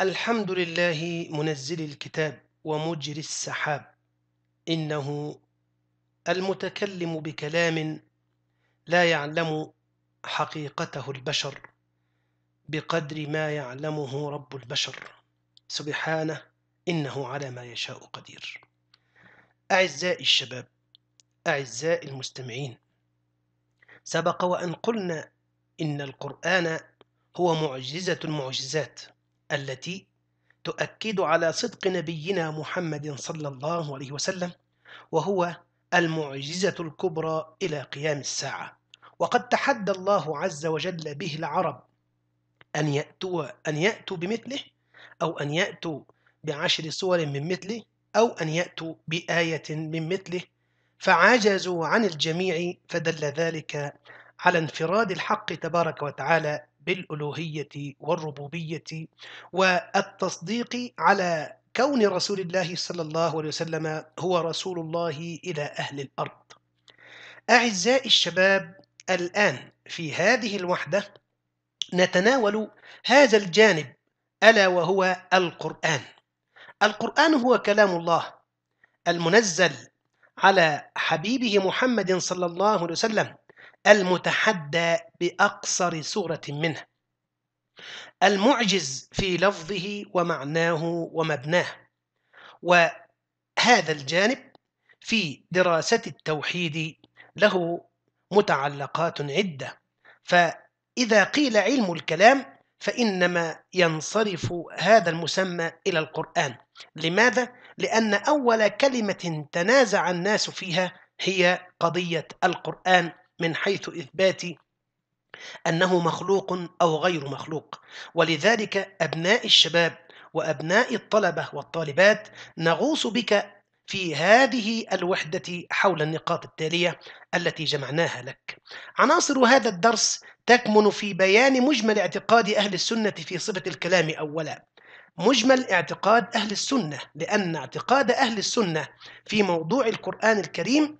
الحمد لله منزل الكتاب ومجري السحاب إنه المتكلم بكلام لا يعلم حقيقته البشر بقدر ما يعلمه رب البشر سبحانه إنه على ما يشاء قدير أعزائي الشباب أعزائي المستمعين سبق وأن قلنا إن القرآن هو معجزة المعجزات التي تؤكد على صدق نبينا محمد صلى الله عليه وسلم وهو المعجزة الكبرى إلى قيام الساعة وقد تحدى الله عز وجل به العرب أن يأتوا, أن يأتوا بمثله أو أن يأتوا بعشر سور من مثله أو أن يأتوا بآية من مثله فعجزوا عن الجميع فدل ذلك على انفراد الحق تبارك وتعالى بالألوهية والربوبية والتصديق على كون رسول الله صلى الله عليه وسلم هو رسول الله إلى أهل الأرض أعزائي الشباب الآن في هذه الوحدة نتناول هذا الجانب ألا وهو القرآن القرآن هو كلام الله المنزل على حبيبه محمد صلى الله عليه وسلم المتحدى بأقصر سورة منه المعجز في لفظه ومعناه ومبناه وهذا الجانب في دراسة التوحيد له متعلقات عدة فإذا قيل علم الكلام فإنما ينصرف هذا المسمى إلى القرآن لماذا؟ لأن أول كلمة تنازع الناس فيها هي قضية القرآن من حيث إثبات أنه مخلوق أو غير مخلوق ولذلك أبناء الشباب وأبناء الطلبة والطالبات نغوص بك في هذه الوحدة حول النقاط التالية التي جمعناها لك عناصر هذا الدرس تكمن في بيان مجمل اعتقاد أهل السنة في صفة الكلام أولا مجمل اعتقاد أهل السنة لأن اعتقاد أهل السنة في موضوع القرآن الكريم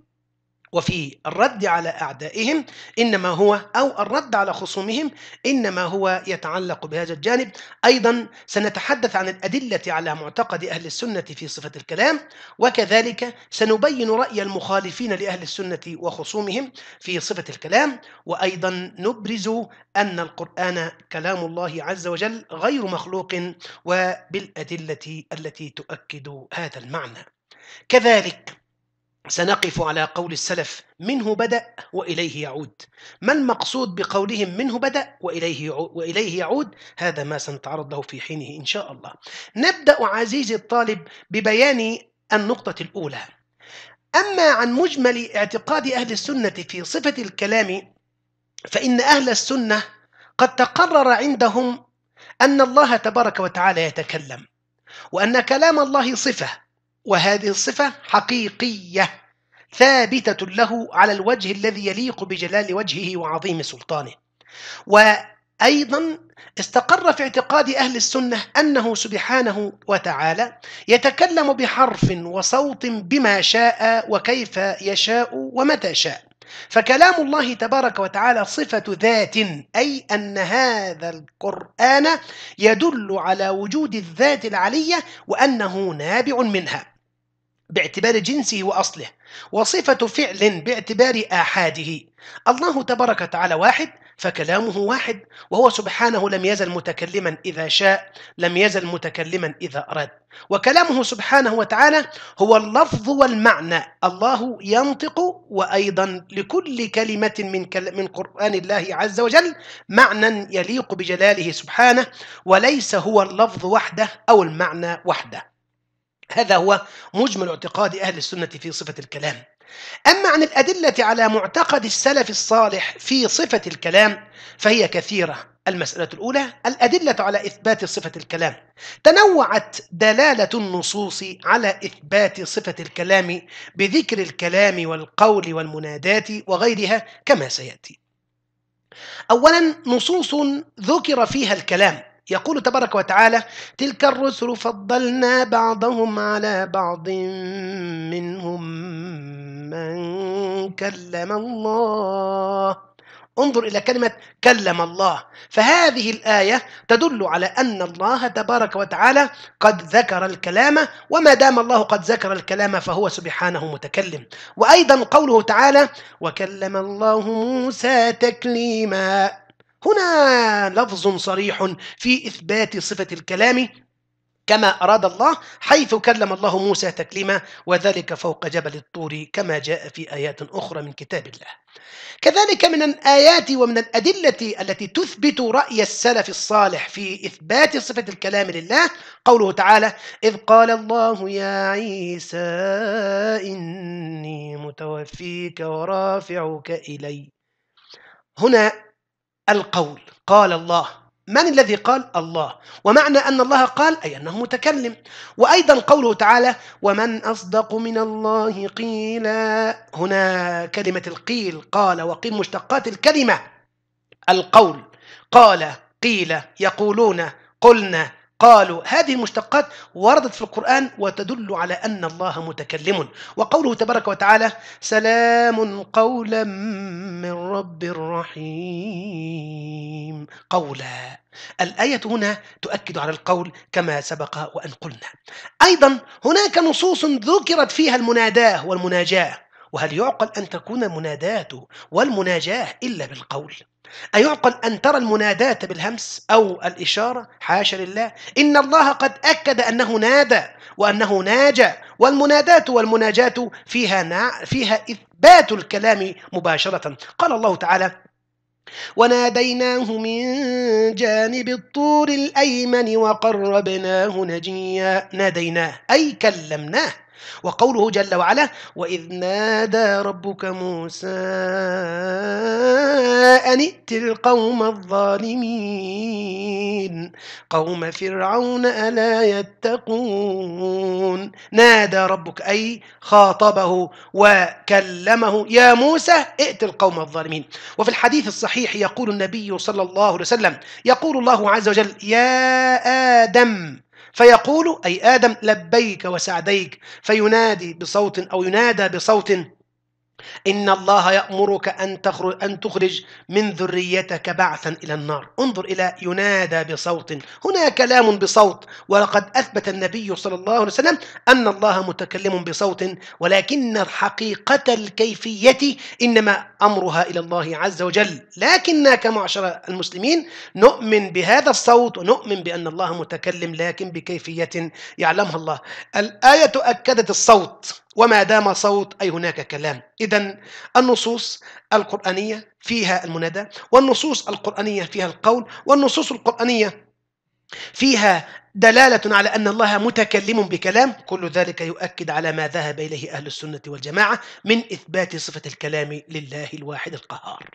وفي الرد على أعدائهم إنما هو أو الرد على خصومهم إنما هو يتعلق بهذا الجانب أيضا سنتحدث عن الأدلة على معتقد أهل السنة في صفة الكلام وكذلك سنبين رأي المخالفين لأهل السنة وخصومهم في صفة الكلام وأيضا نبرز أن القرآن كلام الله عز وجل غير مخلوق وبالأدلة التي تؤكد هذا المعنى كذلك سنقف على قول السلف منه بدأ وإليه يعود ما المقصود بقولهم منه بدأ وإليه وإليه يعود هذا ما سنتعرض له في حينه إن شاء الله نبدأ عزيزي الطالب ببيان النقطة الأولى أما عن مجمل اعتقاد أهل السنة في صفة الكلام فإن أهل السنة قد تقرر عندهم أن الله تبارك وتعالى يتكلم وأن كلام الله صفة وهذه الصفة حقيقية ثابتة له على الوجه الذي يليق بجلال وجهه وعظيم سلطانه وأيضا استقر في اعتقاد أهل السنة أنه سبحانه وتعالى يتكلم بحرف وصوت بما شاء وكيف يشاء ومتى شاء فكلام الله تبارك وتعالى صفة ذات أي أن هذا القرآن يدل على وجود الذات العلية وأنه نابع منها باعتبار جنسه وأصله وصفة فعل باعتبار آحاده الله تبارك وتعالى واحد فكلامه واحد وهو سبحانه لم يزل متكلما إذا شاء لم يزل متكلما إذا أراد وكلامه سبحانه وتعالى هو اللفظ والمعنى الله ينطق وأيضا لكل كلمة من من قرآن الله عز وجل معنى يليق بجلاله سبحانه وليس هو اللفظ وحده أو المعنى وحده هذا هو مجمل اعتقاد أهل السنة في صفة الكلام أما عن الأدلة على معتقد السلف الصالح في صفة الكلام فهي كثيرة المسألة الأولى الأدلة على إثبات صفة الكلام تنوعت دلالة النصوص على إثبات صفة الكلام بذكر الكلام والقول والمنادات وغيرها كما سيأتي أولا نصوص ذكر فيها الكلام يقول تبارك وتعالى تلك الرسل فضلنا بعضهم على بعض منهم من كلم الله انظر إلى كلمة كلم الله فهذه الآية تدل على أن الله تبارك وتعالى قد ذكر الكلام وما دام الله قد ذكر الكلام فهو سبحانه متكلم وأيضا قوله تعالى وكلم الله موسى تكليما هنا لفظ صريح في إثبات صفة الكلام كما أراد الله حيث كلم الله موسى تكليما وذلك فوق جبل الطور كما جاء في آيات أخرى من كتاب الله كذلك من الآيات ومن الأدلة التي تثبت رأي السلف الصالح في إثبات صفة الكلام لله قوله تعالى إذ قال الله يا عيسى إني متوفيك ورافعك إلي هنا القول قال الله من الذي قال الله ومعنى أن الله قال أي أنه متكلم وأيضا قوله تعالى ومن أصدق من الله قيلا هنا كلمة القيل قال وقيل مشتقات الكلمة القول قال قيل يقولون قلنا قالوا هذه المشتقات وردت في القرآن وتدل على أن الله متكلم وقوله تبارك وتعالى سلام قولا من رب رحيم قولا الآية هنا تؤكد على القول كما سبق وأن قلنا أيضا هناك نصوص ذكرت فيها المناداة والمناجاة وهل يعقل أن تكون المناداة والمناجاة إلا بالقول أيعقل أن ترى المناداة بالهمس أو الإشارة حاشا لله إن الله قد أكد أنه نادى وأنه ناجى والمناداة والمناجاة فيها, فيها إثبات الكلام مباشرة قال الله تعالى وناديناه من جانب الطور الأيمن وقربناه نجيا ناديناه أي كلمناه وقوله جل وعلا وإذ نادى ربك موسى أن ائت القوم الظالمين قوم فرعون ألا يتقون نادى ربك أي خاطبه وكلمه يا موسى ائت القوم الظالمين وفي الحديث الصحيح يقول النبي صلى الله عليه وسلم يقول الله عز وجل يا آدم فيقول أي آدم لبيك وسعديك فينادي بصوت أو ينادى بصوت إن الله يأمرك أن تخرج, أن تخرج من ذريتك بعثا إلى النار انظر إلى ينادى بصوت هنا كلام بصوت ولقد أثبت النبي صلى الله عليه وسلم أن الله متكلم بصوت ولكن حقيقة الكيفية إنما أمرها إلى الله عز وجل لكننا كمعشر المسلمين نؤمن بهذا الصوت ونؤمن بأن الله متكلم لكن بكيفية يعلمها الله الآية أكدت الصوت وما دام صوت أي هناك كلام إذا النصوص القرآنية فيها المنادى والنصوص القرآنية فيها القول والنصوص القرآنية فيها دلالة على أن الله متكلم بكلام كل ذلك يؤكد على ما ذهب إليه أهل السنة والجماعة من إثبات صفة الكلام لله الواحد القهار